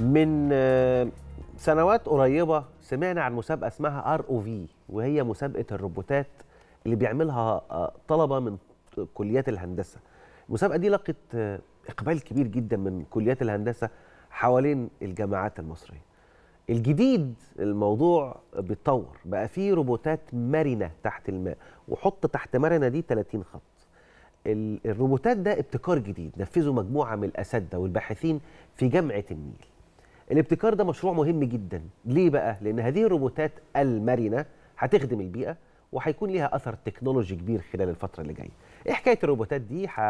من آه، سنوات قريبه سمعنا عن مسابقه اسمها ار او في وهي مسابقه الروبوتات اللي بيعملها آه، طلبه من كليات الهندسه المسابقه دي لقت آه، اقبال كبير جدا من كليات الهندسه حوالين الجامعات المصريه الجديد الموضوع بيتطور بقى فيه روبوتات مرنه تحت الماء وحط تحت مرنه دي 30 خط الروبوتات ده ابتكار جديد نفذه مجموعه من الاساتذه والباحثين في جامعه النيل الابتكار ده مشروع مهم جدا ليه بقى لان هذه الروبوتات المرنه هتخدم البيئه وهيكون ليها اثر تكنولوجي كبير خلال الفتره اللي جايه ايه حكايه الروبوتات دي ح...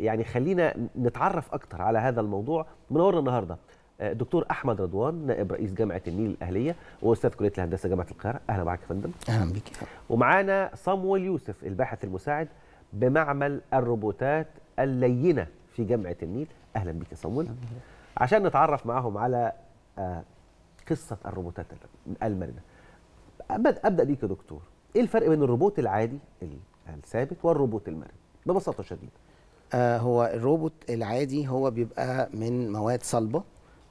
يعني خلينا نتعرف اكتر على هذا الموضوع منورنا النهارده آه، دكتور احمد رضوان نائب رئيس جامعه النيل الاهليه واستاذ كليه الهندسه جامعه القاهره اهلا معاك يا فندم اهلا بيك ومعانا صمويل يوسف الباحث المساعد بمعمل الروبوتات اللينه في جامعه النيل اهلا بيك يا صمويل عشان نتعرف معاهم على آه، قصه الروبوتات المرنه ابدا بيك يا دكتور ايه الفرق بين الروبوت العادي الثابت والروبوت المرن ببساطه شديده آه، هو الروبوت العادي هو بيبقى من مواد صلبه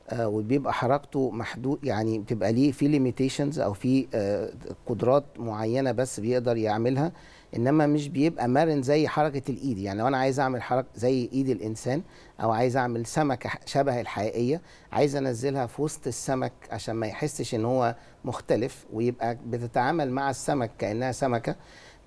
آه، وبيبقى حركته محدود يعني بتبقى ليه في ليميتيشنز او في آه، قدرات معينه بس بيقدر يعملها انما مش بيبقى مرن زي حركه الايد يعني لو انا عايز اعمل حركه زي ايد الانسان او عايز اعمل سمكه شبه الحقيقيه عايز انزلها في وسط السمك عشان ما يحسش ان هو مختلف ويبقى بتتعامل مع السمك كانها سمكه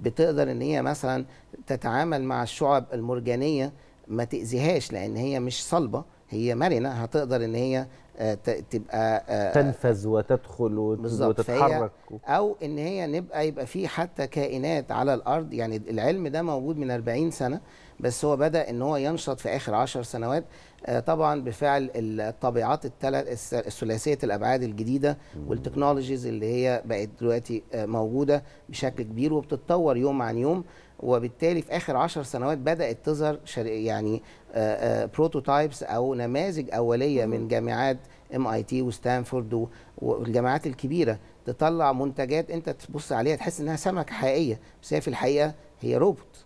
بتقدر ان هي مثلا تتعامل مع الشعب المرجانيه ما تاذيهاش لان هي مش صلبه هي مرنه هتقدر ان هي آه، تبقى آه، آه، تنفذ وتدخل وتتحرك او ان هي نبقى يبقى في حتى كائنات على الارض يعني العلم ده موجود من 40 سنه بس هو بدا ان هو ينشط في اخر 10 سنوات طبعا بفعل الطبيعات الثلاثيه الابعاد الجديده والتكنولوجيز اللي هي بقت دلوقتي موجوده بشكل كبير وبتتطور يوم عن يوم وبالتالي في اخر عشر سنوات بدات تظهر يعني بروتوتايبس آه، آه، او نماذج اوليه من جامعات ام اي تي وستانفورد والجامعات الكبيره تطلع منتجات انت تبص عليها تحس انها سمكه حقيقيه بس هي في الحقيقه هي روبوت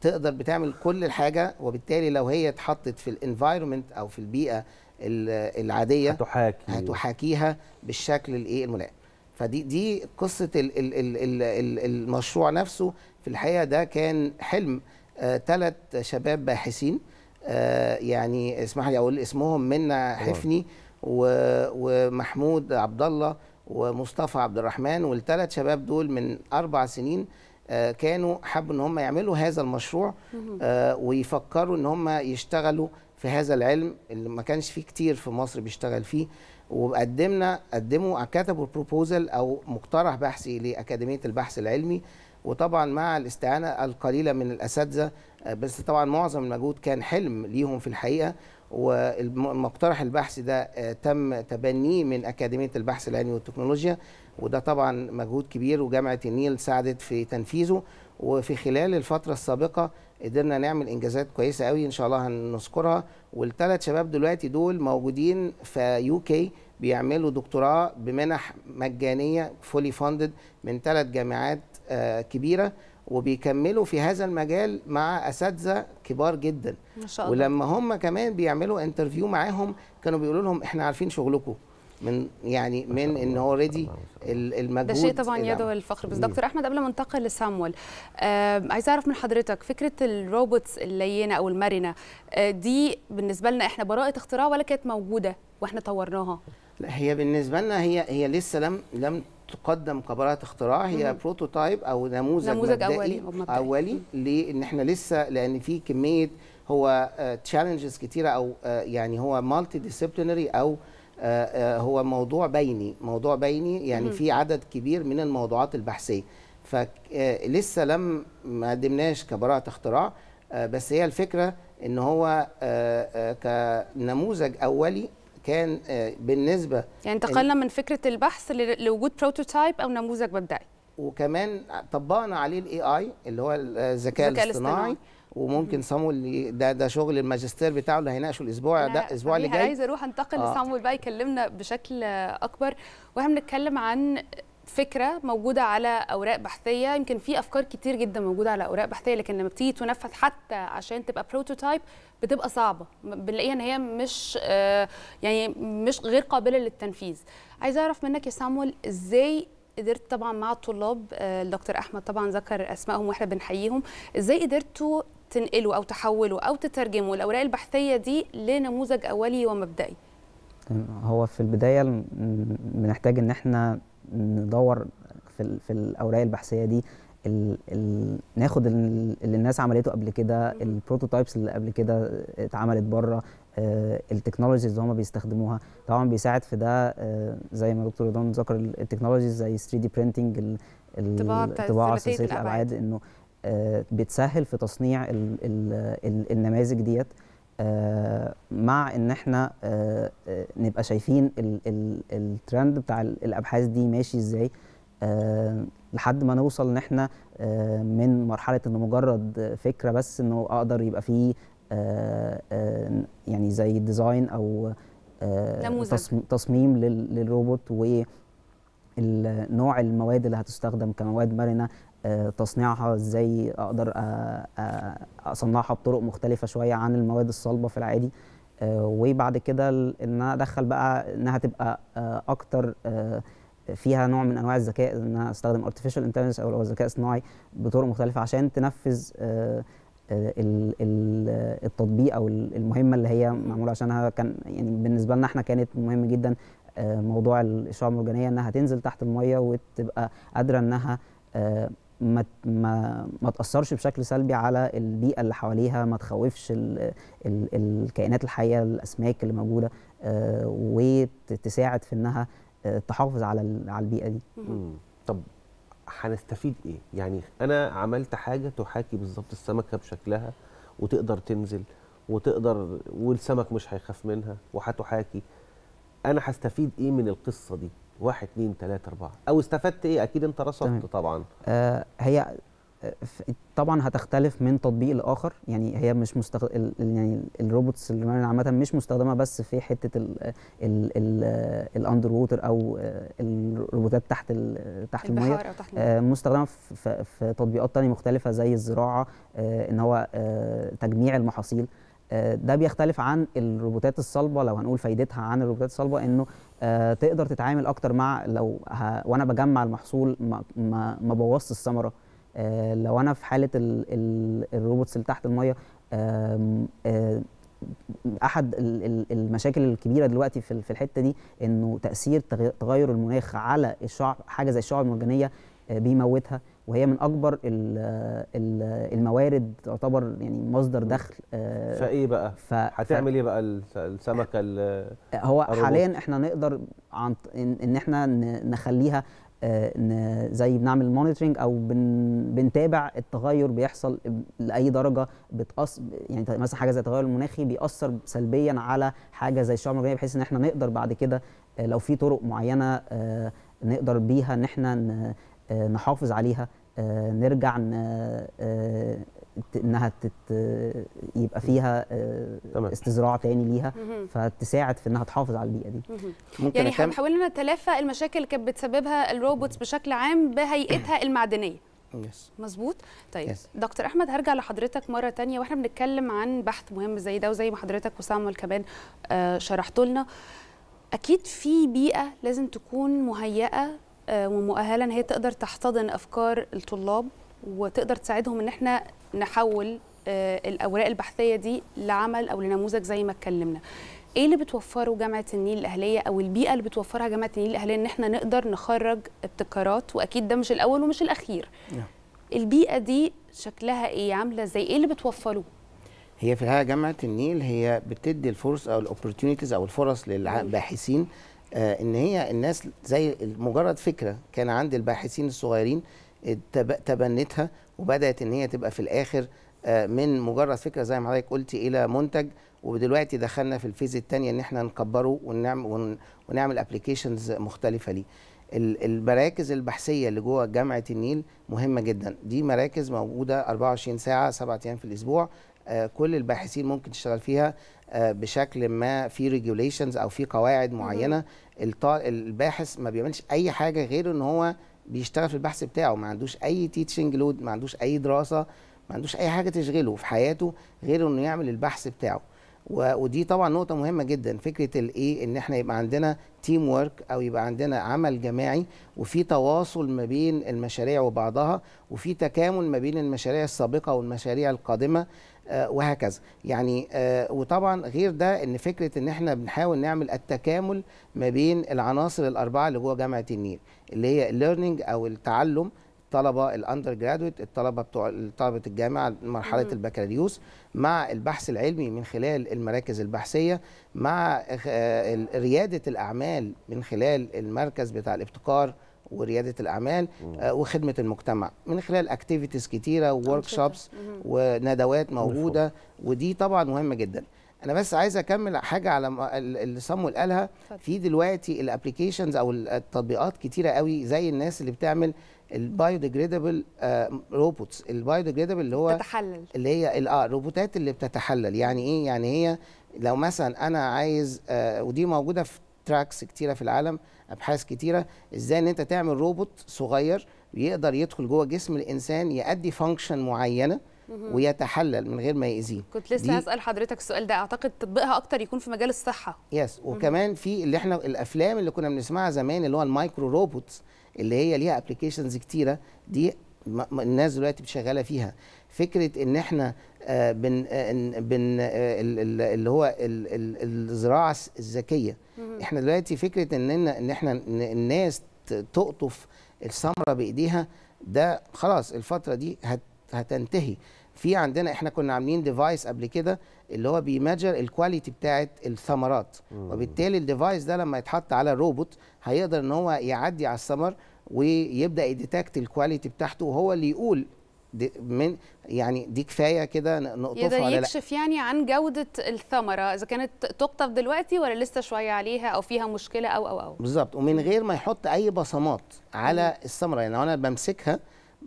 تقدر بتعمل كل الحاجه وبالتالي لو هي اتحطت في الانفايرمنت او في البيئه العاديه هتحاكي هتحاكيها بالشكل الايه الملائم فدي دي قصه الـ الـ الـ الـ الـ المشروع نفسه في الحقيقه ده كان حلم ثلاث آه، شباب باحثين آه، يعني اسمح لي اقول اسمهم منا حفني ومحمود عبد الله ومصطفى عبد الرحمن والثلاث شباب دول من اربع سنين آه، كانوا حبوا ان هم يعملوا هذا المشروع ويفكروا ان هم يشتغلوا في هذا العلم اللي ما كانش فيه كتير في مصر بيشتغل فيه وقدمنا قدموا كتبوا بروبوزل او مقترح بحثي لاكاديميه البحث العلمي وطبعا مع الاستعانه القليله من الاساتذه بس طبعا معظم المجهود كان حلم ليهم في الحقيقه والمقترح البحث ده آه، تم تبنيه من أكاديمية البحث العلمي والتكنولوجيا وده طبعا مجهود كبير وجامعة النيل ساعدت في تنفيذه وفي خلال الفترة السابقة قدرنا نعمل إنجازات كويسة قوي إن شاء الله هنذكرها والثلاث شباب دلوقتي دول موجودين في يو كي بيعملوا دكتوراه بمنح مجانية فولي فاندد من ثلاث جامعات آه، كبيرة وبيكملوا في هذا المجال مع اساتذه كبار جدا ما شاء الله. ولما هم كمان بيعملوا انترفيو معاهم كانوا بيقولوا لهم احنا عارفين شغلكم من يعني من ان اوريدي المجهود ده شيء طبعا يدعو للفخر بس دكتور احمد قبل ما انتقل لسامويل آه عايز اعرف من حضرتك فكره الروبوتس اللينه او المرنه آه دي بالنسبه لنا احنا براءه اختراع ولا كانت موجوده واحنا طورناها لا هي بالنسبه لنا هي هي لسه لم لم تقدم كبراءه اختراع هي بروتوتايب او نموذج, نموذج مبدئي اولي, مبدأي. أولي لان احنا لسه لان في كميه هو تشالنجز آه، كتيره او آه، يعني هو مالتي ديسيبلينري او آه، هو موضوع بيني موضوع بيني يعني في عدد كبير من الموضوعات البحثيه فلسه لم ما قدمناش كبراءه اختراع بس هي الفكره ان هو كنموذج اولي كان آه، بالنسبه يعني انتقلنا من فكره البحث لوجود بروتوتايب او نموذج مبدئي وكمان طبقنا عليه الاي اي اللي هو آه، الذكاء الاصطناعي وممكن صامول ده ده شغل الماجستير بتاعه اللي هيناقشه الاسبوع ده الاسبوع اللي جاي عايزه اروح انتقل آه. لصامول بقى يكلمنا بشكل اكبر واحنا بنتكلم عن فكره موجوده على اوراق بحثيه يمكن في افكار كتير جدا موجوده على اوراق بحثيه لكن لما بتيجي تنفذ حتى عشان تبقى بروتوتايب بتبقى صعبه بنلاقيها ان هي مش آه، يعني مش غير قابله للتنفيذ عايزه اعرف منك يا سامول ازاي قدرت طبعا مع الطلاب آه، الدكتور احمد طبعا ذكر اسمائهم واحنا بنحييهم ازاي قدرتوا تنقلوا او تحولوا او تترجموا الاوراق البحثيه دي لنموذج اولي ومبدئي هو في البدايه بنحتاج ان احنا ندور في, في الاوراق البحثيه دي الـ الـ ناخد اللي الناس عملته قبل كده البروتوتايبس اللي قبل كده اتعملت بره آه التكنولوجيز اللي هم بيستخدموها طبعا بيساعد في ده آه زي ما دكتور رضوان ذكر التكنولوجيز زي 3 دي برينتنج الطباعه الثلاثيه الابعاد انه آه بتسهل في تصنيع الـ الـ النماذج ديت آه، مع ان احنا آه، آه، نبقى شايفين الترند بتاع الابحاث دي ماشي ازاي لحد ما نوصل ان احنا من مرحله انه مجرد فكره بس انه اقدر يبقى فيه يعني زي ديزاين او تصميم للروبوت ونوع المواد اللي هتستخدم كمواد مرنه آه، تصنيعها ازاي اقدر اصنعها بطرق مختلفه شويه عن المواد الصلبه في العادي آه، وبعد كده ان انا ادخل بقى انها تبقى آه، اكتر فيها نوع من انواع الذكاء ان انا استخدم ارتفيشال انتليجنس او الذكاء الصناعي بطرق مختلفه عشان تنفذ التطبيق او المهمه اللي هي معموله عشانها كان يعني بالنسبه لنا احنا كانت مهم جدا موضوع الاشعه المرجانيه انها تنزل تحت الميه وتبقى قادره انها ما ما ما تاثرش بشكل سلبي على البيئه اللي حواليها ما تخوفش الـ الـ الكائنات الحيه الاسماك اللي موجوده آه، وتساعد في انها آه، تحافظ على على البيئه دي طب هنستفيد ايه يعني انا عملت حاجه تحاكي بالظبط السمكه بشكلها وتقدر تنزل وتقدر والسمك مش هيخاف منها وهتحاكي انا هستفيد ايه من القصه دي واحد اثنين ثلاثة اربعه او استفدت ايه اكيد انت رصدت طبعا آه هي آه، طبعا هتختلف من تطبيق لاخر يعني هي مش مستخد... يعني الروبوتس اللي عامه مش مستخدمه بس في حته ال... ال... ال... الاندر ووتر او آه، الروبوتات تحت ال... تحت الميه تحت آه، مستخدمه في... في تطبيقات تانية مختلفه زي الزراعه ان هو تجميع المحاصيل آه، ده بيختلف عن الروبوتات الصلبه لو هنقول فايدتها عن الروبوتات الصلبه انه آه، تقدر تتعامل اكتر مع لو وانا بجمع المحصول ما, ما... ما بوظش الثمره آه، لو انا في حاله الـ الـ الروبوتس اللي تحت الميه احد المشاكل الكبيره دلوقتي في الحته دي انه تاثير تغير المناخ على الشعب حاجه زي الشعب المرجانيه بيموتها وهي من اكبر الموارد تعتبر يعني مصدر دخل آه، فايه بقى ف... هتعمل ايه بقى السمكه هو الروبوت. حاليا احنا نقدر عن ان احنا نخليها آه، زي بنعمل مونيتورنج او بن بنتابع التغير بيحصل لاي درجه بتأثر يعني مثلا حاجه زي التغير المناخي بيأثر سلبيا على حاجه زي الشعب المرجانيه بحيث ان احنا نقدر بعد كده آه، لو في طرق معينه نقدر بيها ان احنا نحافظ عليها آه، نرجع آه، انها تت... يبقى فيها آه، استزراع تاني ليها فتساعد في انها تحافظ على البيئه دي ممكن يعني احنا حاولنا نتلافى المشاكل اللي كانت بتسببها الروبوتس بشكل عام بهيئتها المعدنيه يس مظبوط طيب يس. دكتور احمد هرجع لحضرتك مره تانية واحنا بنتكلم عن بحث مهم زي ده وزي ما حضرتك وسام كمان آه شرحت لنا اكيد في بيئه لازم تكون مهيئه آه، ومؤهله ان هي تقدر تحتضن افكار الطلاب وتقدر تساعدهم ان احنا نحول آه، الاوراق البحثيه دي لعمل او لنموذج زي ما اتكلمنا ايه اللي بتوفره جامعه النيل الاهليه او البيئه اللي بتوفرها جامعه النيل الاهليه ان احنا نقدر نخرج ابتكارات واكيد ده مش الاول ومش الاخير yeah. نعم. البيئه دي شكلها ايه عامله ازاي ايه اللي بتوفره هي في الحقيقه جامعه النيل هي بتدي الفرص او الاوبورتيونيتيز او الفرص للباحثين آه، ان هي الناس زي مجرد فكره كان عند الباحثين الصغيرين تبنتها وبدات ان هي تبقى في الاخر آه، من مجرد فكره زي ما حضرتك قلتي الى منتج ودلوقتي دخلنا في الفيز الثانيه ان احنا نكبره ونعمل ونعمل ابلكيشنز مختلفه ليه المراكز البحثيه اللي جوه جامعه النيل مهمه جدا دي مراكز موجوده 24 ساعه 7 ايام في الاسبوع آه، كل الباحثين ممكن تشتغل فيها آه، بشكل ما في ريجوليشنز او في قواعد معينه الباحث ما بيعملش اي حاجه غير ان هو بيشتغل في البحث بتاعه ما عندوش اي تيتشنج لود ما عندوش اي دراسه ما عندوش اي حاجه تشغله في حياته غير انه يعمل البحث بتاعه ودي طبعا نقطه مهمه جدا فكره الايه ان احنا يبقى عندنا تيم وورك او يبقى عندنا عمل جماعي وفي تواصل ما بين المشاريع وبعضها وفي تكامل ما بين المشاريع السابقه والمشاريع القادمه آه، وهكذا يعني آه، وطبعا غير ده ان فكره ان احنا بنحاول نعمل التكامل ما بين العناصر الاربعه اللي جوه جامعه النيل اللي هي الليرنينج او التعلم الطلبه الاندر جرادويت الطلبه بتوع طلبه الجامعه مرحله مم. البكالوريوس مع البحث العلمي من خلال المراكز البحثيه مع رياده الاعمال من خلال المركز بتاع الابتكار ورياده الاعمال آه، وخدمه المجتمع من خلال اكتيفيتيز كتيره وورك شوبس وندوات موجوده مفهوم. ودي طبعا مهمه جدا انا بس عايز اكمل حاجه على اللي صمويل قالها في دلوقتي الابلكيشنز او التطبيقات كتيره قوي زي الناس اللي بتعمل البايو ديجريدبل آه، روبوتس البايو ديجريدبل اللي هو تتحلل اللي هي اه الروبوتات اللي بتتحلل يعني ايه يعني هي لو مثلا انا عايز آه، ودي موجوده في تراكس كتيره في العالم ابحاث كتيره ازاي ان انت تعمل روبوت صغير يقدر يدخل جوه جسم الانسان يؤدي فانكشن معينه ويتحلل من غير ما يأذيه كنت لسه هسأل حضرتك السؤال ده أعتقد تطبيقها أكتر يكون في مجال الصحة يس وكمان في اللي احنا الأفلام اللي كنا بنسمعها زمان اللي هو المايكرو روبوتس اللي هي ليها ابلكيشنز كتيرة دي الناس دلوقتي شغاله فيها فكره ان احنا آه، بن آه، بن آه، اللي هو الزراعه الذكيه احنا دلوقتي فكره ان ان احنا الناس تقطف الثمره بايديها ده خلاص الفتره دي هتنتهي في عندنا احنا كنا عاملين ديفايس قبل كده اللي هو بيمجر الكواليتي بتاعه الثمرات وبالتالي الديفايس ده لما يتحط على الروبوت هيقدر ان هو يعدي على الثمر ويبدا يديتكت الكواليتي بتاعته وهو اللي يقول دي من يعني دي كفايه كده نقطفها ولا يكشف يعني عن جوده الثمره اذا كانت تقطف دلوقتي ولا لسه شويه عليها او فيها مشكله او او او بالظبط ومن غير ما يحط اي بصمات على الثمره يعني انا بمسكها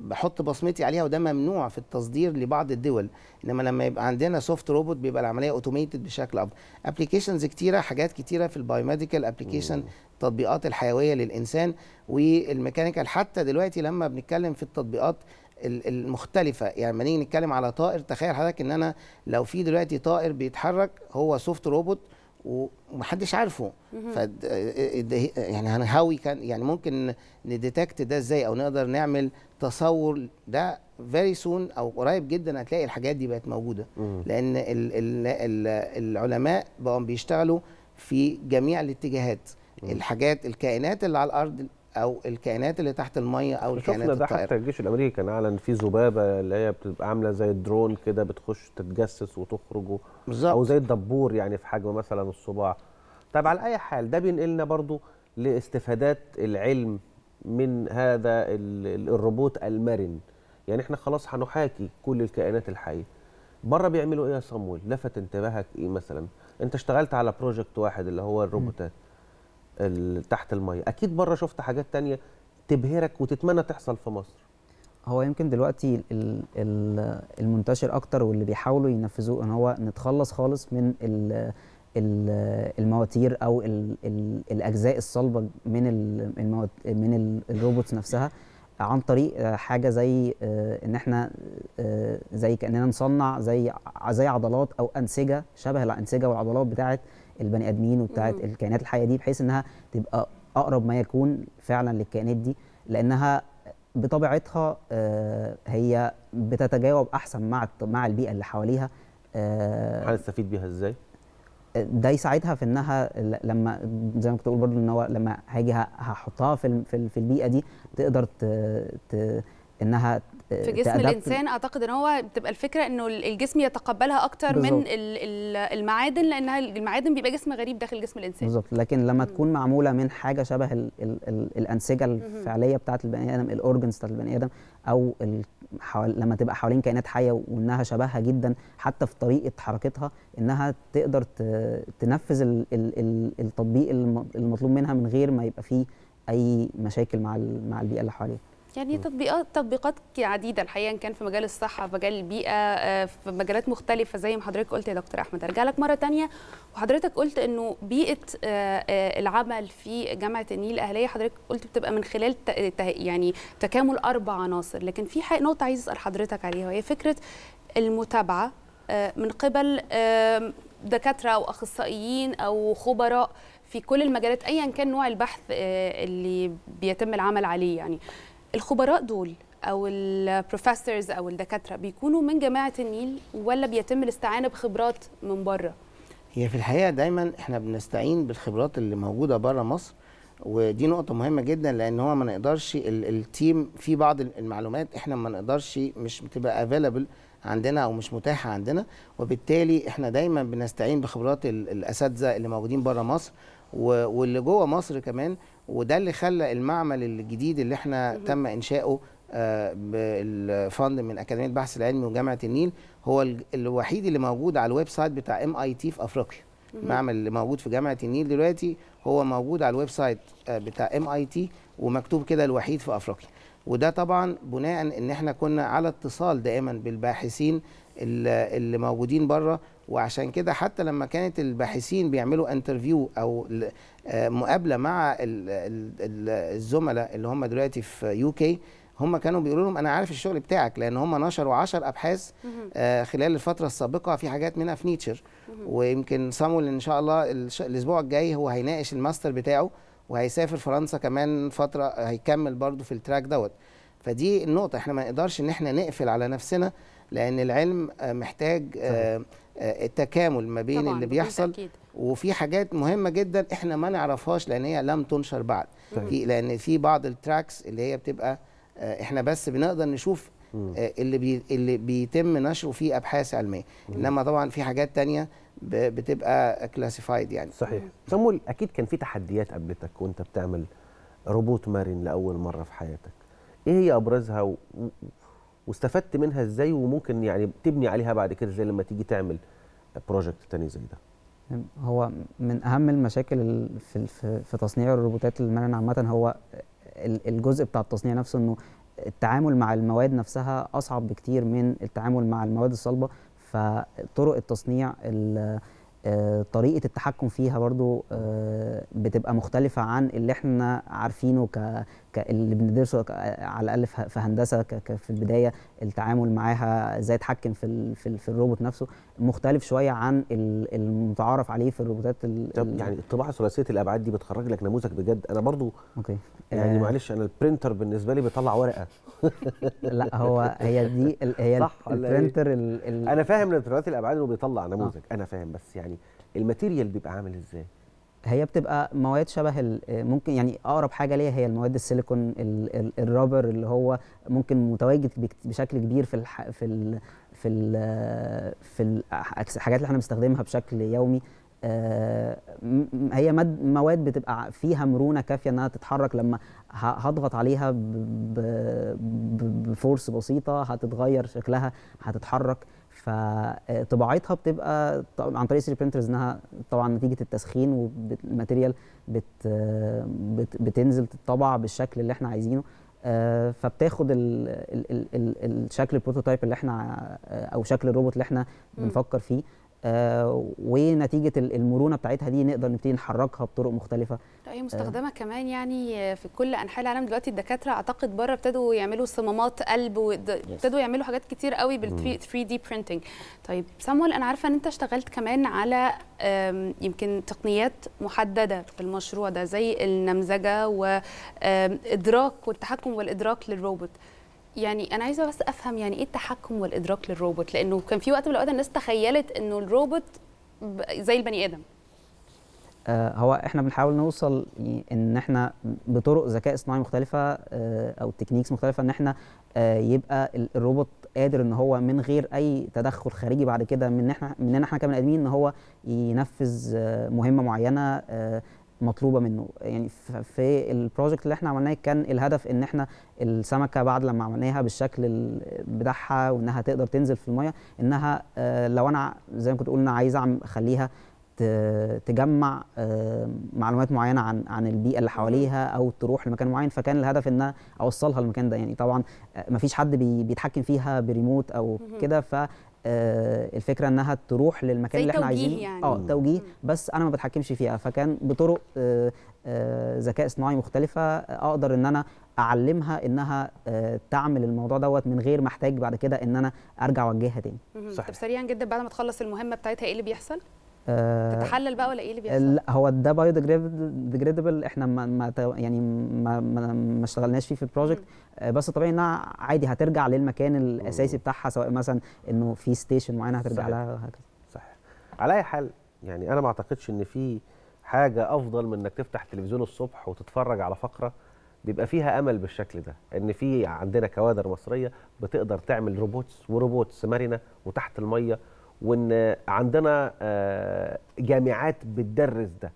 بحط بصمتي عليها وده ممنوع في التصدير لبعض الدول انما لما يبقى عندنا سوفت روبوت بيبقى العمليه اوتوميتد بشكل افضل ابلكيشنز كتيره حاجات كتيره في البايوميديكال ابلكيشن التطبيقات الحيويه للانسان والميكانيكال حتى دلوقتي لما بنتكلم في التطبيقات المختلفة يعني لما نيجي نتكلم على طائر تخيل حضرتك ان انا لو في دلوقتي طائر بيتحرك هو سوفت روبوت ومحدش عارفه ف يعني هنهوي كان يعني ممكن نديتكت ده ازاي او نقدر نعمل تصور ده فيري سون او قريب جدا هتلاقي الحاجات دي بقت موجوده لان الـ الـ الـ العلماء بقوا بيشتغلوا في جميع الاتجاهات الحاجات الكائنات اللي على الارض او الكائنات اللي تحت الميه او الكائنات شفنا ده الطائرة. حتى الجيش الامريكي كان اعلن في ذبابه اللي هي بتبقى عامله زي الدرون كده بتخش تتجسس وتخرج بالظبط او زي الدبور يعني في حجم مثلا الصباع طب على اي حال ده بينقلنا برضو لاستفادات العلم من هذا الروبوت المرن يعني احنا خلاص هنحاكي كل الكائنات الحيه بره بيعملوا ايه يا صمويل لفت انتباهك ايه مثلا انت اشتغلت على بروجكت واحد اللي هو الروبوتات تحت الميه اكيد بره شفت حاجات تانية تبهرك وتتمنى تحصل في مصر هو يمكن دلوقتي المنتشر اكتر واللي بيحاولوا ينفذوه ان هو نتخلص خالص من المواتير او الاجزاء الصلبه من من الروبوتس نفسها عن طريق حاجه زي آه، ان احنا آه، زي كاننا نصنع زي زي عضلات او انسجه شبه الانسجه والعضلات بتاعت البني ادمين وبتاعه الكائنات الحيه دي بحيث انها تبقى اقرب ما يكون فعلا للكائنات دي لانها بطبيعتها آه، هي بتتجاوب احسن مع مع البيئه اللي حواليها هنستفيد آه، بيها ازاي؟ آه، ده يساعدها في انها لما زي ما كنت بقول برضو ان هو لما هاجي هحطها في في البيئه دي تقدر ت... انها في آه، جسم الانسان اعتقد ان هو بتبقى الفكره انه الجسم يتقبلها اكتر من المعادن لانها المعادن بيبقى جسم غريب داخل جسم الانسان بالظبط لكن لما تكون معموله من حاجه شبه الـ الـ الـ الانسجه الفعليه بتاعه البني ادم الاورجنز بتاعه البني ادم او لما تبقى حوالين كائنات حيه وانها شبهها جدا حتى في طريقه حركتها انها تقدر تنفذ الـ الـ الـ التطبيق المطلوب منها من غير ما يبقى فيه اي مشاكل مع مع البيئه اللي حواليها يعني تطبيقات تطبيقات عديده الحقيقه إن كان في مجال الصحه في مجال البيئه آه، في مجالات مختلفه زي ما حضرتك قلت يا دكتور احمد ارجع لك مره ثانيه وحضرتك قلت انه بيئه آه، آه، العمل في جامعه النيل الاهليه حضرتك قلت بتبقى من خلال يعني تكامل اربع عناصر لكن في نقطه عايز اسال حضرتك عليها وهي فكره المتابعه من قبل دكاتره او اخصائيين او خبراء في كل المجالات ايا كان نوع البحث اللي بيتم العمل عليه يعني الخبراء دول او البروفيسورز او الدكاتره بيكونوا من جماعه النيل ولا بيتم الاستعانه بخبرات من بره هي في الحقيقه دايما احنا بنستعين بالخبرات اللي موجوده بره مصر ودي نقطه مهمه جدا لان هو ما نقدرش التيم في بعض المعلومات احنا ما نقدرش مش بتبقى افيلابل عندنا او مش متاحه عندنا وبالتالي احنا دايما بنستعين بخبرات الاساتذه اللي موجودين بره مصر واللي جوه مصر كمان وده اللي خلى المعمل الجديد اللي احنا تم انشاؤه آه، بالفند من اكاديميه البحث العلمي وجامعه النيل هو الوحيد اللي موجود على الويب سايت بتاع ام اي تي في افريقيا المعمل اللي موجود في جامعه النيل دلوقتي هو موجود على الويب سايت آه، بتاع ام اي تي ومكتوب كده الوحيد في افريقيا وده طبعا بناء ان احنا كنا على اتصال دائما بالباحثين اللي موجودين بره وعشان كده حتى لما كانت الباحثين بيعملوا انترفيو او آه، مقابله مع الزملاء اللي هم دلوقتي في يو كي هم كانوا بيقولوا لهم انا عارف الشغل بتاعك لان هم نشروا 10 ابحاث آه، خلال الفتره السابقه في حاجات منها في نيتشر ويمكن صامول ان شاء الله الاسبوع الجاي هو هيناقش الماستر بتاعه وهيسافر فرنسا كمان فتره هيكمل برضه في التراك دوت فدي النقطه احنا ما نقدرش ان احنا نقفل على نفسنا لان العلم آه، محتاج صحيح. آه، التكامل ما بين اللي بيحصل وفي حاجات مهمه جدا احنا ما نعرفهاش لان هي لم تنشر بعد طيب. في لان في بعض التراكس اللي هي بتبقى آه، احنا بس بنقدر نشوف آه، اللي بي اللي بيتم نشره في ابحاث علميه انما طبعا في حاجات تانية بتبقى كلاسيفايد يعني صحيح سمول اكيد كان في تحديات قابلتك وانت بتعمل روبوت مرن لاول مره في حياتك ايه هي ابرزها واستفدت منها ازاي وممكن يعني تبني عليها بعد كده ازاي لما تيجي تعمل بروجكت تاني زي ده هو من اهم المشاكل في في تصنيع الروبوتات المرن عامه هو الجزء بتاع التصنيع نفسه انه التعامل مع المواد نفسها اصعب بكتير من التعامل مع المواد الصلبه فطرق التصنيع آه، طريقه التحكم فيها برضو آه، بتبقى مختلفه عن اللي احنا عارفينه اللي بندرسه على الاقل في هندسه في البدايه التعامل معاها ازاي اتحكم في في الروبوت نفسه مختلف شويه عن المتعارف عليه في الروبوتات طب يعني الطباعه ثلاثيه الابعاد دي بتخرج لك نموذج بجد انا برضو اوكي يعني آه معلش انا البرينتر بالنسبه لي بيطلع ورقه لا هو هي دي هي صح إيه؟ البرينتر ال ال انا فاهم ان ثلاثي الابعاد انه بيطلع نموذج آه. انا فاهم بس يعني الماتيريال بيبقى عامل ازاي هي بتبقى مواد شبه ممكن يعني اقرب حاجه ليها هي المواد السيليكون الرابر اللي هو ممكن متواجد بشكل كبير في الح في ال في ال في الحاجات اللي احنا بنستخدمها بشكل يومي آه، هي مواد بتبقى فيها مرونه كافيه انها تتحرك لما هضغط عليها بفورس بسيطه هتتغير شكلها هتتحرك فطباعتها بتبقى عن طريق 3 printers انها طبعا نتيجه التسخين والماتيريال بت بت بتنزل تطبع بالشكل اللي احنا عايزينه آه، فبتاخد ال ال ال ال الشكل البروتوتايب اللي احنا آه، او شكل الروبوت اللي احنا بنفكر فيه آه، ونتيجه المرونه بتاعتها دي نقدر نبتدي نحركها بطرق مختلفه هي طيب، مستخدمه آه كمان يعني في كل انحاء العالم دلوقتي الدكاتره اعتقد بره ابتدوا يعملوا صمامات قلب وابتدوا يعملوا حاجات كتير قوي بال 3 دي printing طيب سامول انا عارفه ان انت اشتغلت كمان على يمكن تقنيات محدده في المشروع ده زي النمذجه وادراك والتحكم والادراك للروبوت يعني انا عايزه بس افهم يعني ايه التحكم والادراك للروبوت لانه كان في وقت من الاوقات الناس تخيلت انه الروبوت زي البني ادم آه، هو احنا بنحاول نوصل ان احنا بطرق ذكاء اصطناعي مختلفه آه، او تكنيكس مختلفه ان احنا آه، يبقى الروبوت قادر ان هو من غير اي تدخل خارجي بعد كده من احنا مننا احنا كبني ادمين ان هو ينفذ مهمه معينه مطلوبه منه يعني في البروجكت اللي احنا عملناه كان الهدف ان احنا السمكه بعد لما عملناها بالشكل بتاعها وانها تقدر تنزل في الميه انها آه، لو انا زي ما كنت قلنا عايز اخليها تجمع آه، معلومات معينه عن عن البيئه اللي حواليها او تروح لمكان معين فكان الهدف ان اوصلها المكان ده يعني طبعا آه، ما فيش حد بيتحكم فيها بريموت او كده آه، الفكره انها تروح للمكان اللي احنا عايزينه يعني. اه توجيه بس انا ما بتحكمش فيها فكان بطرق آه، آه، ذكاء اصطناعي مختلفه اقدر ان انا اعلمها انها تعمل الموضوع دوت من غير ما احتاج بعد كده ان انا ارجع اوجهها تاني صحيح. طب سريعا جدا بعد ما تخلص المهمه بتاعتها ايه اللي بيحصل تتحلل بقى ولا ايه اللي بيحصل؟ لا هو ده بايو ديجريدبل احنا ما, ما يعني ما ما, ما اشتغلناش فيه في البروجكت آه، بس طبيعي انها عادي هترجع للمكان الاساسي بتاعها سواء مثلا انه في ستيشن معينه هترجع صحيح. لها وهكذا صحيح على اي حال يعني انا ما اعتقدش ان في حاجه افضل من انك تفتح التلفزيون الصبح وتتفرج على فقره بيبقى فيها امل بالشكل ده ان في عندنا كوادر مصريه بتقدر تعمل روبوتس وروبوتس مرنه وتحت الميه وان عندنا آه، جامعات بتدرس ده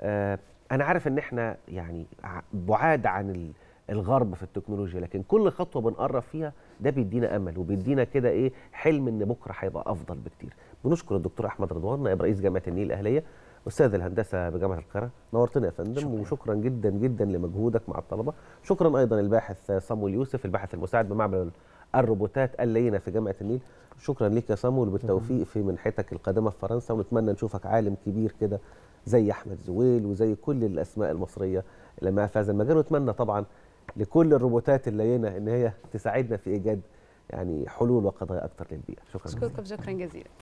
آه، انا عارف ان احنا يعني بعاد عن الغرب في التكنولوجيا لكن كل خطوه بنقرب فيها ده بيدينا امل وبيدينا كده ايه حلم ان بكره هيبقى افضل بكتير بنشكر الدكتور احمد رضوان نائب رئيس جامعه النيل الاهليه استاذ الهندسه بجامعه القاهره نورتنا يا فندم شكرا. وشكرا جدا جدا لمجهودك مع الطلبه شكرا ايضا الباحث صامويل يوسف الباحث المساعد بمعمل الروبوتات اللينه في جامعه النيل شكرا لك يا صامول بالتوفيق في منحتك القادمه في فرنسا ونتمنى نشوفك عالم كبير كده زي احمد زويل وزي كل الاسماء المصريه لما في هذا المجال ونتمنى طبعا لكل الروبوتات اللينه ان هي تساعدنا في ايجاد يعني حلول وقضايا اكثر للبيئه شكرا شكرا جزيلا